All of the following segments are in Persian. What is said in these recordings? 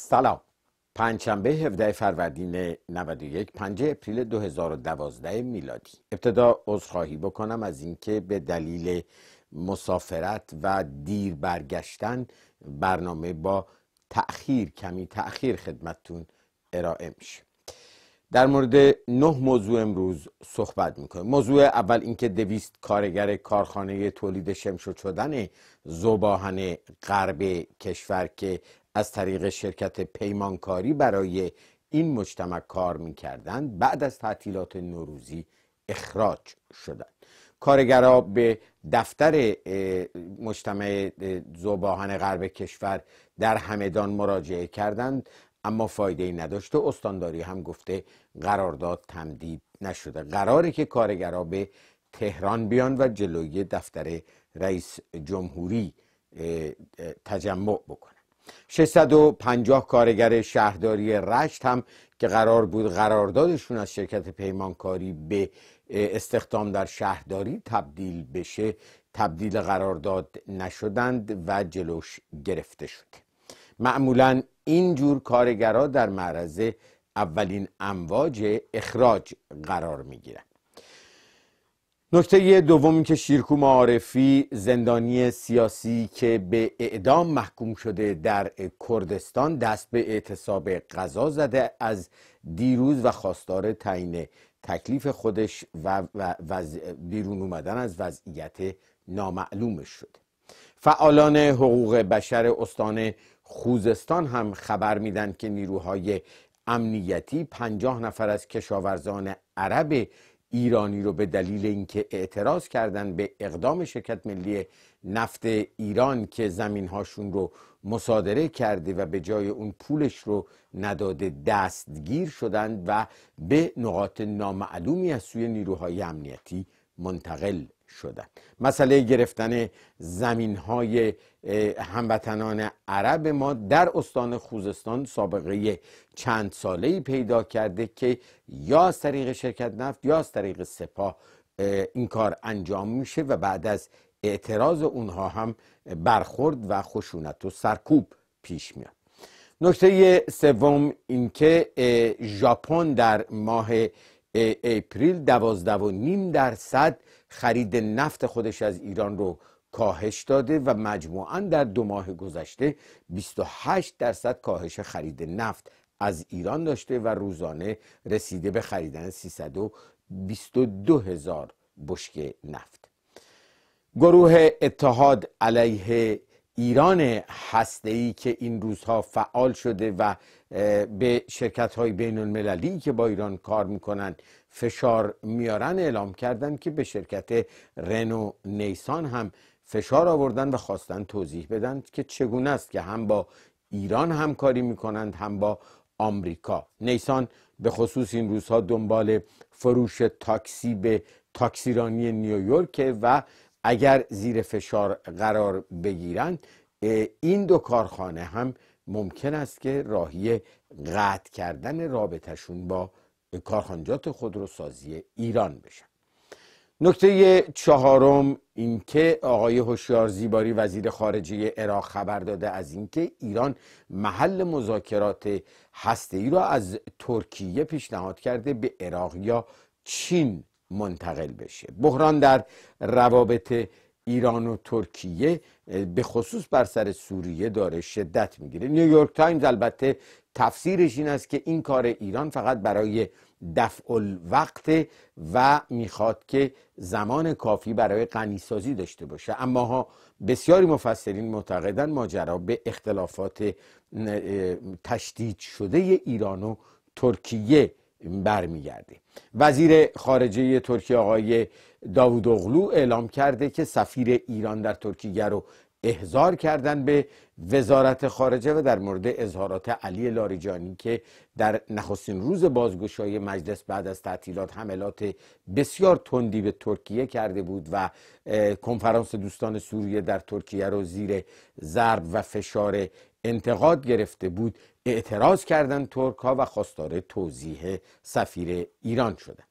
سلام پنجشنبه 17 فروردین 91 5 اپریل 2012 میلادی ابتدا عذرخواهی بکنم از اینکه به دلیل مسافرت و دیر برگشتن برنامه با تأخیر کمی تأخیر خدمتتون ارائه میشه در مورد نه موضوع امروز صحبت میکنیم موضوع اول اینکه دویست کارگر کارخانه تولید شمشو شدن زباهن غرب کشور که از طریق شرکت پیمانکاری برای این مجتمع کار میکردند بعد از تعطیلات نوروزی اخراج شدند کارگرها به دفتر مجتمع زوباهن غرب کشور در همدان مراجعه کردند اما فایده ای و استانداری هم گفته قرارداد تمدید نشده قراره که کارگرها به تهران بیان و جلوی دفتر رئیس جمهوری تجمع بکنن 650 کارگر شهرداری رشت هم که قرار بود قراردادشون از شرکت پیمانکاری به استخدام در شهرداری تبدیل بشه تبدیل قرارداد نشدند و جلوش گرفته شد معمولا این جور کارگرها در معرض اولین امواج اخراج قرار می نکته دوم که شیرکو معارفی زندانی سیاسی که به اعدام محکوم شده در کردستان دست به اعتصاب قضا زده از دیروز و خواستار تعیین تکلیف خودش و, و بیرون اومدن از وضعیت نامعلومش شده فعالان حقوق بشر استان خوزستان هم خبر میدن که نیروهای امنیتی پنجاه نفر از کشاورزان عرب ایرانی رو به دلیل اینکه اعتراض کردن به اقدام شرکت ملی نفت ایران که زمین هاشون رو مصادره کرده و به جای اون پولش رو نداده دستگیر شدند و به نقاط نامعلومی از سوی نیروهای امنیتی منتقل شدن مسئله گرفتن زمین های هموطنان عرب ما در استان خوزستان سابقه چند ساله ای پیدا کرده که یا از طریق شرکت نفت یا از طریق سپاه این کار انجام میشه و بعد از اعتراض اونها هم برخورد و خشونت و سرکوب پیش میاد نکته سوم اینکه ژاپن در ماه اپریل دوازده و نیم درصد خرید نفت خودش از ایران رو کاهش داده و مجموعا در دو ماه گذشته 28 درصد کاهش خرید نفت از ایران داشته و روزانه رسیده به خریدن 322 هزار بشک نفت گروه اتحاد علیه ایران هسته ای که این روزها فعال شده و به شرکت های بین المللی که با ایران کار میکنن فشار میارن اعلام کردن که به شرکت رنو نیسان هم فشار آوردن و خواستن توضیح بدن که چگونه است که هم با ایران همکاری میکنند هم با آمریکا نیسان به خصوص این روزها دنبال فروش تاکسی به تاکسیرانی نیویورک و اگر زیر فشار قرار بگیرند این دو کارخانه هم ممکن است که راهی قطع کردن رابطهشون با کارخانجات خودروسازی ایران بشن نکته چهارم اینکه آقای هوشیار زیباری وزیر خارجه عراق خبر داده از اینکه ایران محل مذاکرات هسته ای را از ترکیه پیشنهاد کرده به عراق یا چین منتقل بشه بحران در روابط ایران و ترکیه به خصوص بر سر سوریه داره شدت میگیره نیویورک تایمز البته تفسیرش این است که این کار ایران فقط برای دفع الوقت و میخواد که زمان کافی برای غنیسازی داشته باشه اما ها بسیاری مفسرین معتقدن ماجرا به اختلافات تشدید شده ایران و ترکیه برمیگرده وزیر خارجه ترکیه آقای داوود اغلو اعلام کرده که سفیر ایران در ترکیه رو احضار کردن به وزارت خارجه و در مورد اظهارات علی لاریجانی که در نخستین روز بازگشایی مجلس بعد از تعطیلات حملات بسیار تندی به ترکیه کرده بود و کنفرانس دوستان سوریه در ترکیه رو زیر ضرب و فشار انتقاد گرفته بود اعتراض کردن ترک ها و خواستار توضیح سفیر ایران شدن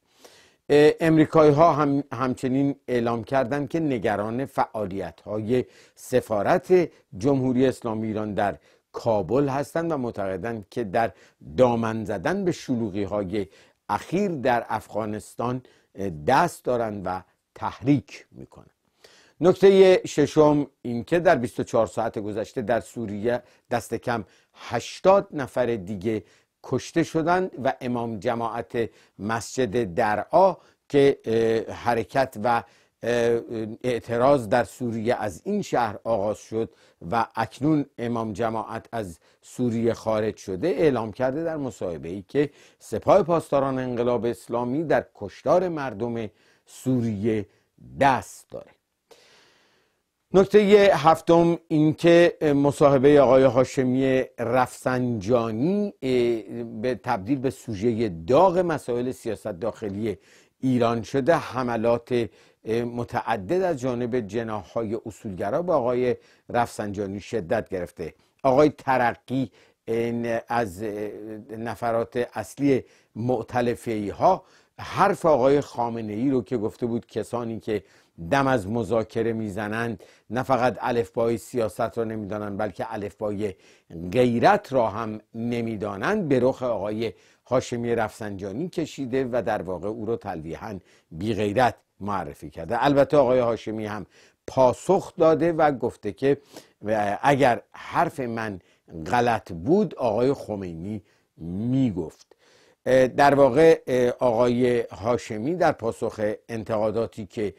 امریکایی ها همچنین اعلام کردند که نگران فعالیت های سفارت جمهوری اسلامی ایران در کابل هستند و معتقدند که در دامن زدن به شلوغی های اخیر در افغانستان دست دارند و تحریک میکنند نکته ششم اینکه در 24 ساعت گذشته در سوریه دست کم 80 نفر دیگه کشته شدند و امام جماعت مسجد درعا که حرکت و اعتراض در سوریه از این شهر آغاز شد و اکنون امام جماعت از سوریه خارج شده اعلام کرده در مصاحبه ای که سپاه پاسداران انقلاب اسلامی در کشتار مردم سوریه دست داره نکته هفتم اینکه مصاحبه آقای هاشمی رفسنجانی به تبدیل به سوژه داغ مسائل سیاست داخلی ایران شده حملات متعدد از جانب جناهای اصولگرا به آقای رفسنجانی شدت گرفته آقای ترقی از نفرات اصلی معتلفه ها حرف آقای خامنه ای رو که گفته بود کسانی که دم از مذاکره میزنند نه فقط الفبای سیاست را نمیدانند بلکه الفبای غیرت را هم نمیدانند به رخ آقای هاشمی رفسنجانی کشیده و در واقع او را تلویحا بی غیرت معرفی کرده البته آقای هاشمی هم پاسخ داده و گفته که اگر حرف من غلط بود آقای خمینی میگفت در واقع آقای هاشمی در پاسخ انتقاداتی که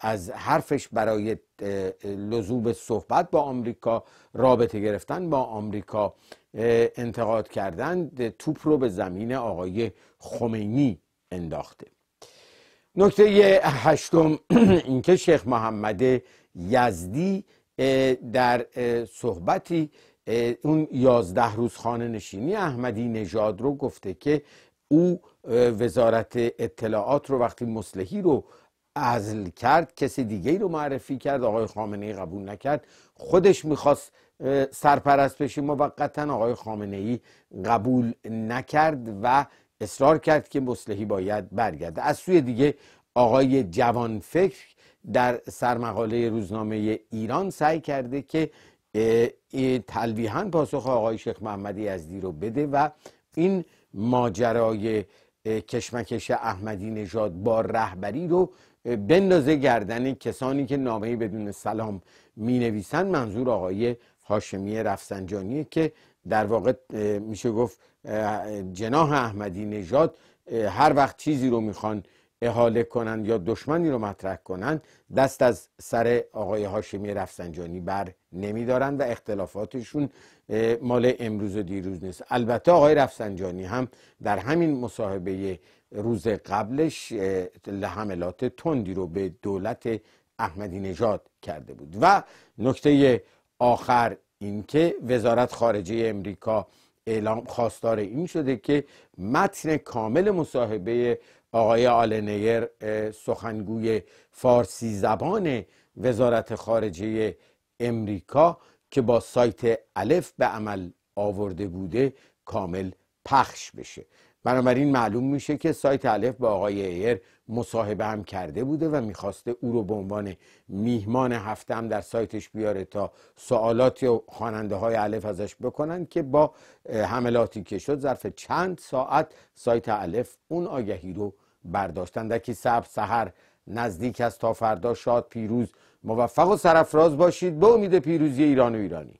از حرفش برای لزوم صحبت با آمریکا رابطه گرفتن با آمریکا انتقاد کردن توپ رو به زمین آقای خمینی انداخته نکته هشتم اینکه شیخ محمد یزدی در صحبتی اون یازده روز خانه نشینی احمدی نژاد رو گفته که او وزارت اطلاعات رو وقتی مسلحی رو ازل کرد کسی دیگه ای رو معرفی کرد آقای خامنه ای قبول نکرد خودش میخواست سرپرست بشه موقتا آقای خامنه ای قبول نکرد و اصرار کرد که مصلحی باید برگرده از سوی دیگه آقای جوانفکر در سرمقاله روزنامه ایران سعی کرده که تلویحا پاسخ آقای شیخ محمدی از رو بده و این ماجرای کشمکش احمدی نژاد با رهبری رو بندازه گردن کسانی که نامه بدون سلام می نویسن منظور آقای هاشمی رفسنجانیه که در واقع میشه گفت جناح احمدی نژاد هر وقت چیزی رو میخوان احاله کنند یا دشمنی رو مطرح کنند دست از سر آقای هاشمی رفسنجانی بر نمیدارند و اختلافاتشون مال امروز و دیروز نیست البته آقای رفسنجانی هم در همین مصاحبه روز قبلش حملات تندی رو به دولت احمدی نژاد کرده بود و نکته آخر اینکه وزارت خارجه امریکا اعلام خواستار این شده که متن کامل مصاحبه آقای آلنیر سخنگوی فارسی زبان وزارت خارجه امریکا که با سایت الف به عمل آورده بوده کامل پخش بشه بنابراین معلوم میشه که سایت الف با آقای ایر مصاحبه هم کرده بوده و میخواسته او رو به عنوان میهمان هفته هم در سایتش بیاره تا سوالاتی و خواننده های الف ازش بکنن که با حملاتی که شد ظرف چند ساعت سایت الف اون آگهی رو برداشتن در که سب سهر نزدیک است تا فردا شاد پیروز موفق و سرفراز باشید به امید پیروزی ایران و ایرانی